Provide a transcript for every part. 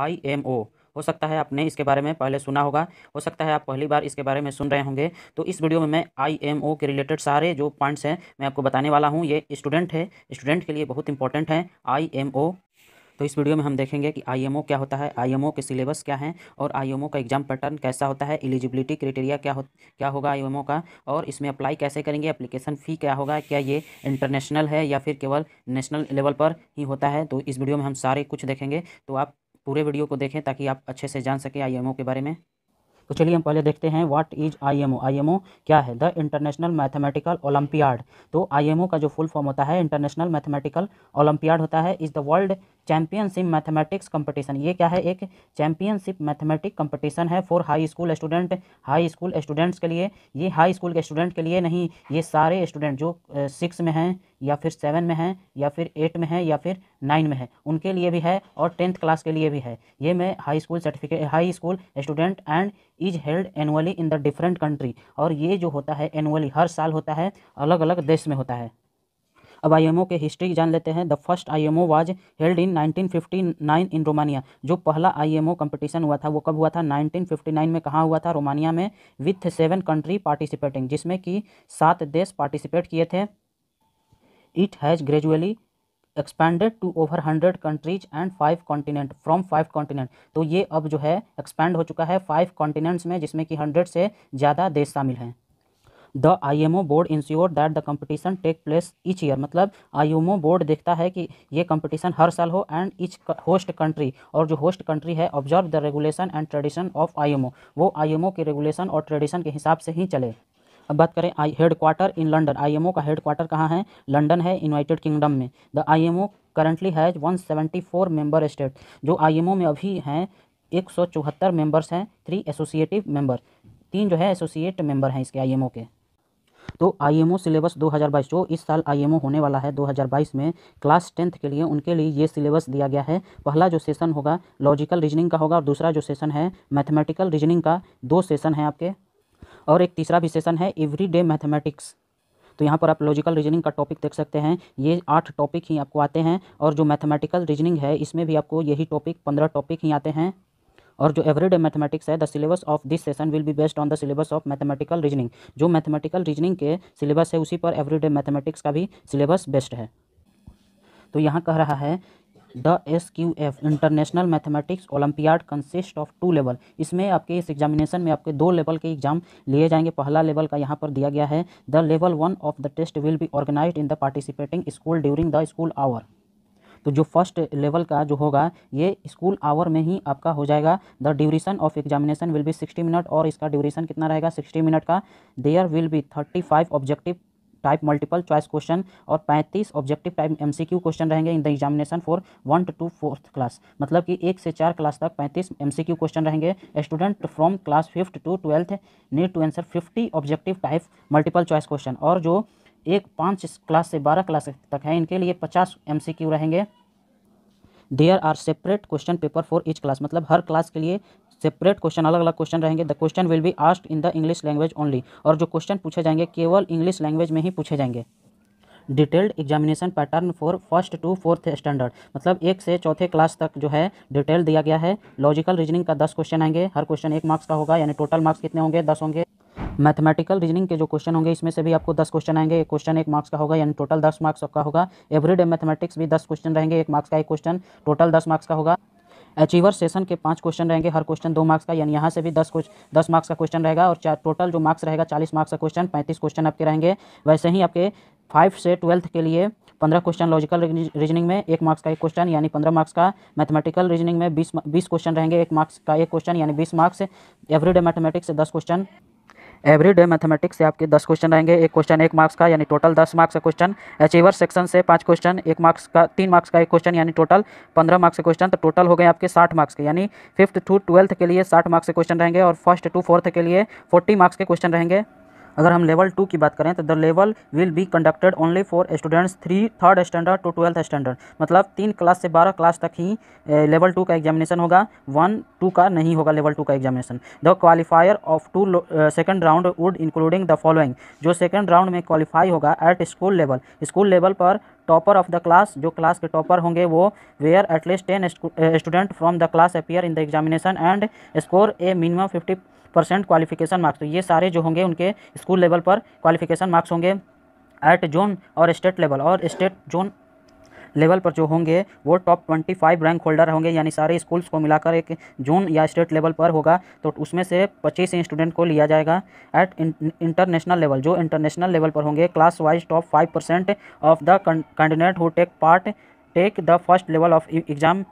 आई M ओ हो सकता है आपने इसके बारे में पहले सुना होगा हो सकता है आप पहली बार इसके बारे में सुन रहे होंगे तो इस वीडियो में मैं आई एम ओ के रिलेटेड सारे जो पॉइंट्स हैं मैं आपको बताने वाला हूँ ये स्टूडेंट है स्टूडेंट के लिए बहुत इंपॉर्टेंट है आई एम ओ तो इस वीडियो में हम देखेंगे कि आई एम ओ क्या होता है आई एम ओ के सिलेबस क्या हैं और आई एम ओ का एग्जाम पैटर्न कैसा होता है एलिजिबिलिटी क्राइटेरिया क्या हो क्या होगा आई एम ओ का और इसमें अप्लाई कैसे करेंगे एप्लीकेशन फ़ी क्या होगा क्या ये इंटरनेशनल है या फिर केवल नेशनल लेवल पर ही होता है तो इस वीडियो में हम सारे कुछ देखेंगे तो आप पूरे वीडियो को देखें ताकि आप अच्छे से जान सकें आई के बारे में तो चलिए हम पहले देखते हैं व्हाट इज आईएमओ आईएमओ क्या है द इंटरनेशनल मैथमेटिकल ओलंपियाड तो आईएमओ का जो फुल फॉर्म होता है इंटरनेशनल मैथमेटिकल ओलंपियाड होता है is the world championship mathematics competition ये क्या है एक चैंपियनशिप मैथमेटिक कंपटीशन है for high school student high school students के लिए ये हाई स्कूल के स्टूडेंट के लिए नहीं ये सारे स्टूडेंट जो सिक्स में हैं या फिर सेवन में हैं या फिर एट में हैं या फिर नाइन में है उनके लिए भी है और टेंथ क्लास के लिए भी है ये मैं high school certificate high school student and is held annually in the different country और ये जो होता है एनुअली हर साल होता है अलग अलग देश में होता है अब आईएमओ के हिस्ट्री जान लेते हैं the first IMO was held in 1959 in Romania जो पहला आईएमओ कंपटीशन हुआ था वो कब हुआ था 1959 में कहाँ हुआ था रोमानिया में विथ सेवन कंट्री पार्टिसिपेटिंग जिसमें कि सात देश पार्टिसिपेट किए थे it has gradually expanded to over hundred countries and five continent from five continent तो ये अब जो है एक्सपैंड हो चुका है फाइव कॉन्टिनेंट्स में जिसमें कि हंड्रेड से ज़्यादा देश शामिल हैं the I M O board ensure that the competition take place each year मतलब आई एम ओ बोर्ड देखता है कि ये कंपटीशन हर साल हो एंड ईच होस्ट कंट्री और जो होस्ट कंट्री है observe the regulation and tradition of I M O वो आई एम ओ के रेगुलेशन और ट्रेडिशन के हिसाब से ही चले अब बात करें I headquarter in London O का हेड क्वार्टर कहाँ है लंडन है यूनाइटेड किंगडम में the I M O currently has one four member state जो ओ में अभी हैं एक सौ चौहत्तर मेम्बर्स हैं थ्री एसोसिएटिव मेम्बर तीन जो है एसोसिएट मेंबर हैं इसके आईएमओ के तो आईएमओ सिलेबस 2022 जो इस साल आईएमओ होने वाला है 2022 में क्लास टेंथ के लिए उनके लिए ये सिलेबस दिया गया है पहला जो सेशन होगा लॉजिकल रीजनिंग का होगा और दूसरा जो सेशन है मैथमेटिकल रीजनिंग का दो सेशन है आपके और एक तीसरा भी सेशन है एवरी डे मैथमेटिक्स तो यहाँ पर आप लॉजिकल रीजनिंग का टॉपिक देख सकते हैं ये आठ टॉपिक ही आपको आते हैं और जो मैथमेटिकल रीजनिंग है इसमें भी आपको यही टॉपिक पंद्रह टॉपिक ही आते हैं और जो एवरीडे मैथमेटिक्स है the syllabus of this session will be based on the syllabus of mathematical reasoning जो मैथमेटिकल रीजनिंग के सिलेबस है उसी पर एवरीडे मैथमेटिक्स का भी सिलेबस बेस्ड है तो यहाँ कह रहा है the S Q F International mathematics Olympiad consist of two level इसमें आपके इस एग्जामिनेशन में आपके दो लेवल के एग्जाम लिए जाएंगे पहला लेवल का यहाँ पर दिया गया है the level one of the test will be organise in the participating school during the school hour तो जो फर्स्ट लेवल का जो होगा ये स्कूल आवर में ही आपका हो जाएगा the duration of examination will be sixty minute और इसका ड्यूरेशन कितना रहेगा सिक्सटी मिनट का there will be thirty five objective type multiple choice question और 35 ऑब्जेक्टिव टाइप एमसीक्यू क्वेश्चन रहेंगे in the examination for one two fourth class मतलब कि एक से चार क्लास तक 35 एमसीक्यू क्वेश्चन रहेंगे student from class fifth to twelfth need to answer 50 objective type multiple choice question और जो एक पाँच क्लास से बारह क्लास तक है इनके लिए पचास एम रहेंगे there are separate question paper for each class मतलब हर क्लास के लिए सेपरेट क्वेश्चन अलग अलग क्वेश्चन रहेंगे the question will be asked in the English language only और जो क्वेश्चन पूछे जाएंगे केवल इंग्लिश लैंग्वेज में ही पूछे जाएंगे detailed examination pattern for first to fourth standard मतलब एक से चौथे क्लास तक जो है डिटेल दिया गया है लॉजिकल रीजनिंग का दस क्वेश्चन आएंगे हर क्वेश्चन एक मार्क्स का होगा यानी टोटल मार्क्स कितने होंगे दस होंगे मैथमेटिकल रीजनिंग के जो क्वेश्चन होंगे इसमें से भी आपको दस क्वेश्चन आएंगे एक क्वेश्चन एक मार्क्स का होगा यानी टोटल दस मार्क्स आपका होगा एवरीडे मैथमेटिक्स भी दस क्वेश्चन रहेंगे एक मार्क्स का एक क्वेश्चन टोटल दस मार्क्स का होगा अचीवर सेशन के पांच क्वेश्चन रहेंगे हर क्वेश्चन दो मार्क्स का यानी यहाँ से भी दस कुछ दस मार्क्स का क्वेश्चन रहेगा और चार टोटल जो मार्क्स रहेगा चालीस मार्क्स का क्वेश्चन पैंतीस क्वेश्चन आपके रहेंगे वैसे ही आपके फाइव से ट्वेल्थ के लिए पंद्रह क्वेश्चन लॉजिकल रीजनिंग में एक मार्क्स का एक क्वेश्चन यानी पंद्रह मार्क्स का मैथमेटिकल रीजनिंग में बीस बीस क्वेश्चन रहेंगे एक मार्क्स का एक क्वेश्चन यानी बीस मार्क्स एवरी डे मैथमेटिक्स से दस क्वेश्चन एवरी डे मैथमेटिक्स से आपके दस क्वेश्चन रहेंगे एक क्वेश्चन एक मार्क्स का यानी टोटल दस मार्क्स का क्वेश्चन अचीवर सेक्शन से पाँच क्वेश्चन एक मार्क्स का तीन मार्क्स का एक क्वेश्चन यानी टोटल पंद्रह मार्क्स के क्वेश्चन तो टोटल हो गए आपके साठ मार्क्स के यानी फिफ्थ टू ट्वेल्थ के लिए साठ मार्क्स के क्वेश्चन रहेंगे और फर्स्ट टू फोर्थ के लिए फोर्टी मार्क्स के क्वेश्चन रहेंगे अगर हम लेवल टू की बात करें तो the level will be conducted only for students three third standard to twelfth standard मतलब तीन क्लास से बारह क्लास तक ही लेवल टू का एग्जामिनेशन होगा वन टू का नहीं होगा लेवल टू का examination the qualifier of to second round would including the following जो सेकेंड राउंड में क्वालिफाई होगा at school level school level पर टॉपर ऑफ द क्लास जो क्लास के टॉपर होंगे वो where at least ten student from the class appear in the examination and score a minimum fifty percent qualification marks तो ये सारे जो होंगे उनके स्कूल लेवल पर क्वालिफिकेशन मार्क्स होंगे एट जोन और स्टेट लेवल और स्टेट जोन लेवल पर जो होंगे वो top twenty five rank holder होंगे यानी सारे स्कूल्स को मिलाकर एक जोन या स्टेट लेवल पर होगा तो उसमें से पच्चीस स्टूडेंट को लिया जाएगा एट इंटरनेशनल लेवल जो इंटरनेशनल लेवल पर होंगे class wise top five percent of the candidate who take part take the first level of exam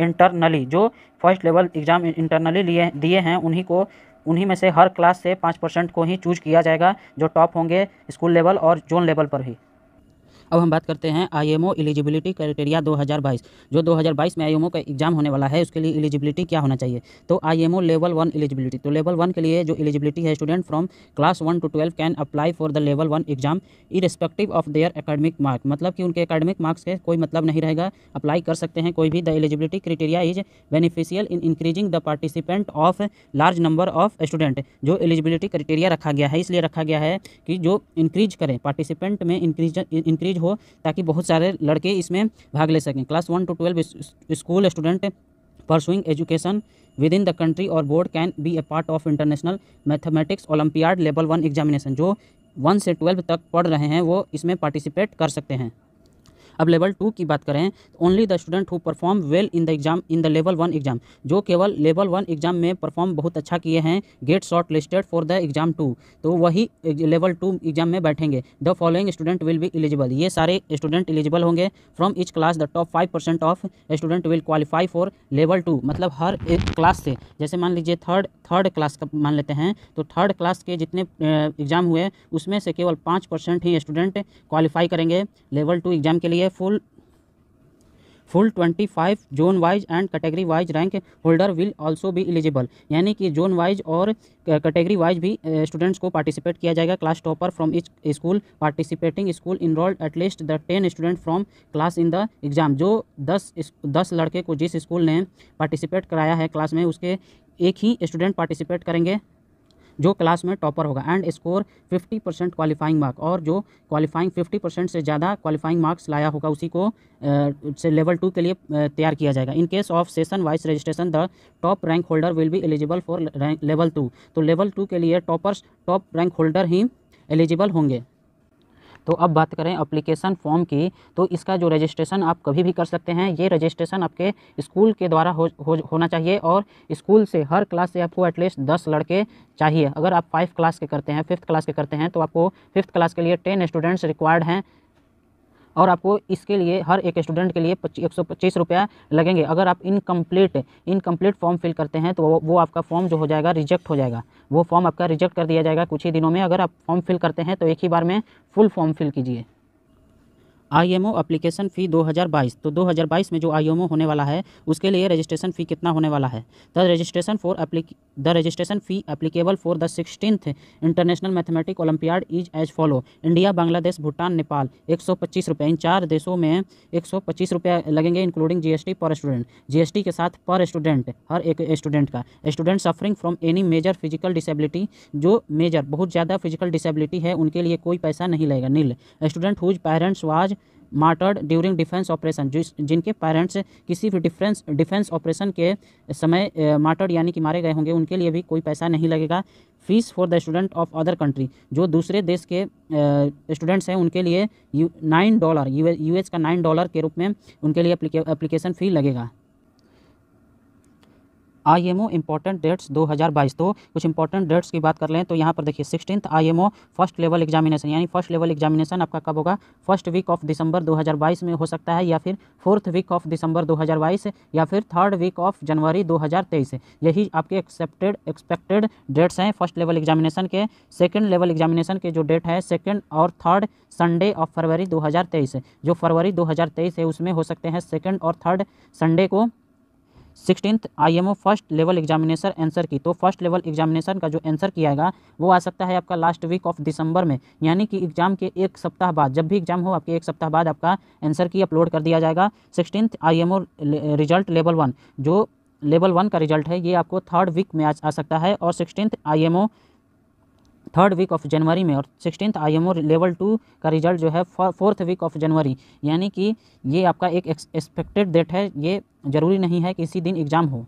internally जो फर्स्ट लेवल एग्ज़ाम इंटरनली लिए दिए हैं उन्हीं को उन्हीं में से हर क्लास से पाँच परसेंट को ही चूज किया जाएगा जो टॉप होंगे स्कूल लेवल और जोन लेवल पर ही अब हम बात करते हैं आईएमओ एलिजिबिलिटी क्राइटेरिया 2022 जो 2022 में आईएमओ का एग्जाम होने वाला है उसके लिए एलिजिबिलिटी क्या होना चाहिए तो आईएमओ लेवल वन एलिजिबिलिटी तो लेवल वन के लिए जो एलिजिबिलिटी है student from class one to twelve can apply for the level one exam irrespective of their academic mark मतलब कि उनके अकेडमिक मार्क्स के कोई मतलब नहीं रहेगा अप्लाई कर सकते हैं कोई भी the eligibility criteria is beneficial in increasing the participant of large number of student जो एलिजिबिलिटी क्राइटेरिया रखा गया है इसलिए रखा गया है कि जो इंक्रीज करें पार्टिसिपेंट में इंक्रीज इंक्रीज हो ताकि बहुत सारे लड़के इसमें भाग ले सकें class one to twelve school student pursuing education within the country और board can be a part of international mathematics olympiad level one examination जो वन से ट्वेल्व तक पढ़ रहे हैं वो इसमें पार्टिसिपेट कर सकते हैं अब लेवल टू की बात करें only the student who perform well in the exam in the level one exam जो केवल लेवल वन एग्जाम में परफॉर्म बहुत अच्छा किए हैं get shortlisted for the exam two तो वही लेवल टू एग्जाम में बैठेंगे द फॉलोइंग स्टूडेंट विल भी एलिजिबल ये सारे स्टूडेंट एलिजिबल होंगे from each class the top five percent of student will qualify for level two मतलब हर एक क्लास से जैसे मान लीजिए थर्ड थर्ड क्लास का मान लेते हैं तो थर्ड क्लास के जितने एग्ज़ाम हुए उसमें से केवल पाँच परसेंट ही स्टूडेंट क्वालिफाई करेंगे लेवल टू एग्ज़ाम के लिए full full 25 zone wise and category wise rank holder will also भी एलिजिबल यानी कि जोन वाइज और कैटेगरी वाइज भी स्टूडेंट्स को पार्टिसिपेट किया जाएगा class topper from each school participating school enrolled at least the ten student from class in the exam जो दस दस लड़के को जिस स्कूल ने पार्टिसिपेट कराया है क्लास में उसके एक ही स्टूडेंट पार्टिसिपेट करेंगे जो क्लास में टॉपर होगा and score 50 percent qualifying mark और जो क्वालिफाइंग 50 परसेंट से ज़्यादा क्वालिफाइंग मार्क्स लाया होगा उसी को से लेवल टू के लिए तैयार किया जाएगा in case of session wise registration the top rank holder will be eligible for level two तो लेवल टू के लिए टॉपर्स टॉप रैंक होल्डर ही एलिजिबल होंगे तो अब बात करें अप्लीकेशन फॉर्म की तो इसका जो रजिस्ट्रेशन आप कभी भी कर सकते हैं ये रजिस्ट्रेशन आपके स्कूल के द्वारा हो, हो होना चाहिए और स्कूल से हर क्लास से आपको एटलीस्ट दस लड़के चाहिए अगर आप फाइव क्लास के करते हैं फिफ्थ क्लास के करते हैं तो आपको फिफ्थ क्लास के लिए टेन स्टूडेंट्स रिक्वायर्ड हैं और आपको इसके लिए हर एक स्टूडेंट के लिए एक सौ पच्चीस रुपया लगेंगे अगर आप इनकम्प्लीट इनकम्प्लीट फॉर्म फिल करते हैं तो वो, वो आपका फॉर्म जो हो जाएगा रिजेक्ट हो जाएगा वो फॉर्म आपका रिजेक्ट कर दिया जाएगा कुछ ही दिनों में अगर आप फॉर्म फिल करते हैं तो एक ही बार में फुल फॉर्म फिल कीजिए आईएमओ एप्लीकेशन फ़ी 2022 तो 2022 में जो आईएमओ होने वाला है उसके लिए रजिस्ट्रेशन फ़ी कितना होने वाला है the registration for the registration fee applicable for the sixtieth international mathematic olympiad is as follow India Bangladesh Bhutan Nepal एक सौ इन चार देशों में एक सौ लगेंगे इंक्लूडिंग जीएसटी पर स्टूडेंट जी के साथ पर स्टूडेंट हर एक स्टूडेंट का student suffering from any major physical disability जो मेजर बहुत ज़्यादा फिजिकल डिसेबिलिटी है उनके लिए कोई पैसा नहीं लगेगा nil student whose parents was martyred during defence operation जिस जिनके पेरेंट्स किसी भी डिफेंस डिफेंस ऑपरेशन के समय मार्टर्ड यानी कि मारे गए होंगे उनके लिए भी कोई पैसा नहीं लगेगा fees for the student of other country जो दूसरे देश के स्टूडेंट्स हैं उनके लिए नाइन डॉलर यू का नाइन डॉलर के रूप में उनके लिए अप्लीकेशन फ़ी लगेगा I M O important dates 2022 तो कुछ इंपॉर्टेंट डेट्स की बात कर लें तो यहाँ पर देखिए sixtieth I M O first level examination यानी फर्स्ट लेवल एग्जामिनेशन आपका कब होगा फर्स्ट वीक ऑफ दिसंबर 2022 में हो सकता है या फिर फोर्थ वीक ऑफ दिसंबर 2022 या फिर थर्ड वीक ऑफ जनवरी 2023 यही आपके एक्सेप्टेड एक्सपेक्टेड डेट्स हैं फर्स्ट लेवल एग्जामिनेशन के सेकेंड लेवल एग्जामिनेशन के जो डेट है सेकेंड और थर्ड संडे ऑफ फरवरी तेईस जो फरवरी तेईस है उसमें हो सकते हैं सेकेंड और थर्ड संडे को M O first level examination answer key तो फर्स्ट लेवल एग्जामिनेशन का जो आंसर किया आएगा वो आ सकता है आपका लास्ट वीक ऑफ दिसंबर में यानी कि एग्जाम के एक सप्ताह बाद जब भी एग्जाम हो आपके एक सप्ताह बाद आपका आंसर की अपलोड कर दिया जाएगा M O result level one जो लेवल वन का रिजल्ट है ये आपको थर्ड वीक में आ, आ सकता है और M O third week of January में और sixteen I M level two का रिजल्ट जो है फोर्थ वीक ऑफ जनवरी यानी कि ये आपका एक एक्सपेक्टेड डेट है ये ज़रूरी नहीं है कि इसी दिन एग्ज़ाम हो